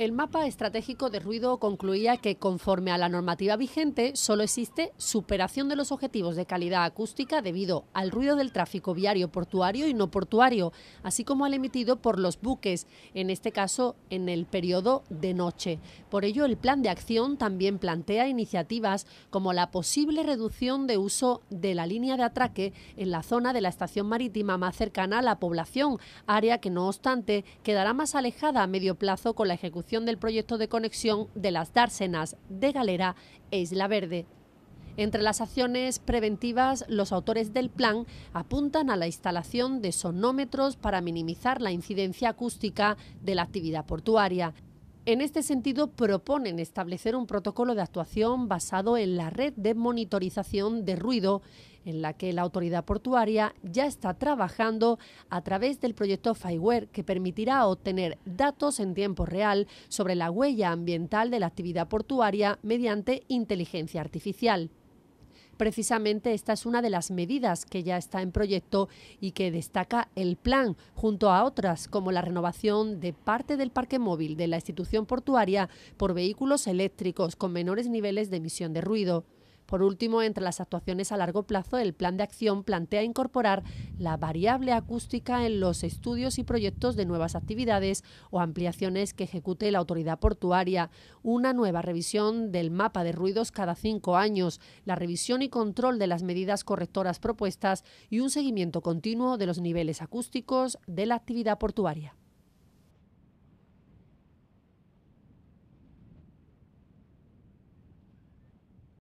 El mapa estratégico de ruido concluía que conforme a la normativa vigente solo existe superación de los objetivos de calidad acústica debido al ruido del tráfico viario portuario y no portuario, así como al emitido por los buques, en este caso en el periodo de noche. Por ello, el plan de acción también plantea iniciativas como la posible reducción de uso de la línea de atraque en la zona de la estación marítima más cercana a la población, área que no obstante quedará más alejada a medio plazo con la ejecución del proyecto de conexión de las dársenas de Galera e Isla Verde. Entre las acciones preventivas, los autores del plan apuntan a la instalación de sonómetros para minimizar la incidencia acústica de la actividad portuaria, en este sentido, proponen establecer un protocolo de actuación basado en la red de monitorización de ruido en la que la autoridad portuaria ya está trabajando a través del proyecto Fireware, que permitirá obtener datos en tiempo real sobre la huella ambiental de la actividad portuaria mediante inteligencia artificial. Precisamente esta es una de las medidas que ya está en proyecto y que destaca el plan, junto a otras como la renovación de parte del parque móvil de la institución portuaria por vehículos eléctricos con menores niveles de emisión de ruido. Por último, entre las actuaciones a largo plazo, el plan de acción plantea incorporar la variable acústica en los estudios y proyectos de nuevas actividades o ampliaciones que ejecute la autoridad portuaria, una nueva revisión del mapa de ruidos cada cinco años, la revisión y control de las medidas correctoras propuestas y un seguimiento continuo de los niveles acústicos de la actividad portuaria.